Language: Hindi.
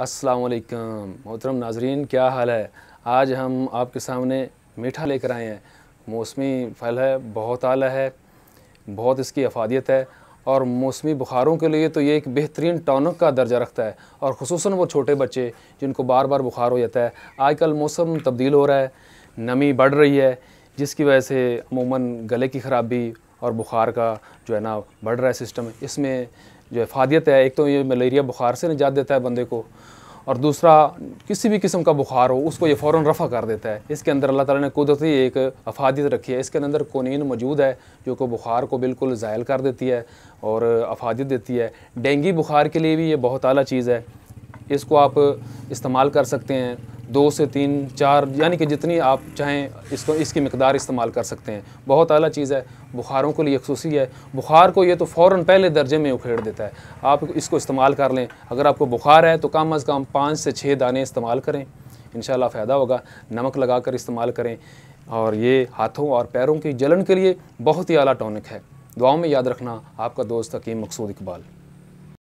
असलकम मोहतरम नाजरीन क्या हाल है आज हम आपके सामने मीठा लेकर आए हैं मौसमी फल है बहुत आला है बहुत इसकी अफादियत है और मौसमी बुखारों के लिए तो ये एक बेहतरीन टॉनक का दर्जा रखता है और खसूस वो छोटे बच्चे जिनको बार बार बुखार हो जाता है आजकल मौसम तब्दील हो रहा है नमी बढ़ रही है जिसकी वजह से अमूमन गले की खराबी और बुखार का जो है ना बढ़ रहा है सिस्टम इसमें जो अफादियत है एक तो ये मलेरिया बुखार से निजात देता है बंदे को और दूसरा किसी भी किस्म का बुखार हो उसको ये फ़ौर रफ़ा कर देता है इसके अंदर अल्लाह ताला ने कुदरती एक अफादियत रखी है इसके अंदर कोनीन मौजूद है जो कि बुखार को बिल्कुल ज़ायल कर देती है और अफादियत देती है डेंगी बुखार के लिए भी ये बहुत अली चीज़ है इसको आप इस्तेमाल कर सकते हैं दो से तीन चार यानी कि जितनी आप चाहें इसको इसकी मकदार इस्तेमाल कर सकते हैं बहुत अली चीज़ है बुखारों के लिए खसूसी है बुखार को ये तो फ़ौर पहले दर्जे में उखेड़ देता है आप इसको इस्तेमाल कर लें अगर आपको बुखार है तो कम अज़ कम पाँच से छः दाने इस्तेमाल करें इन फ़ायदा होगा नमक लगा कर इस्तेमाल करें और ये हाथों और पैरों की जलन के लिए बहुत ही अला टॉनिक है दुआओं में याद रखना आपका दोस्त हकीम मकसूद इकबाल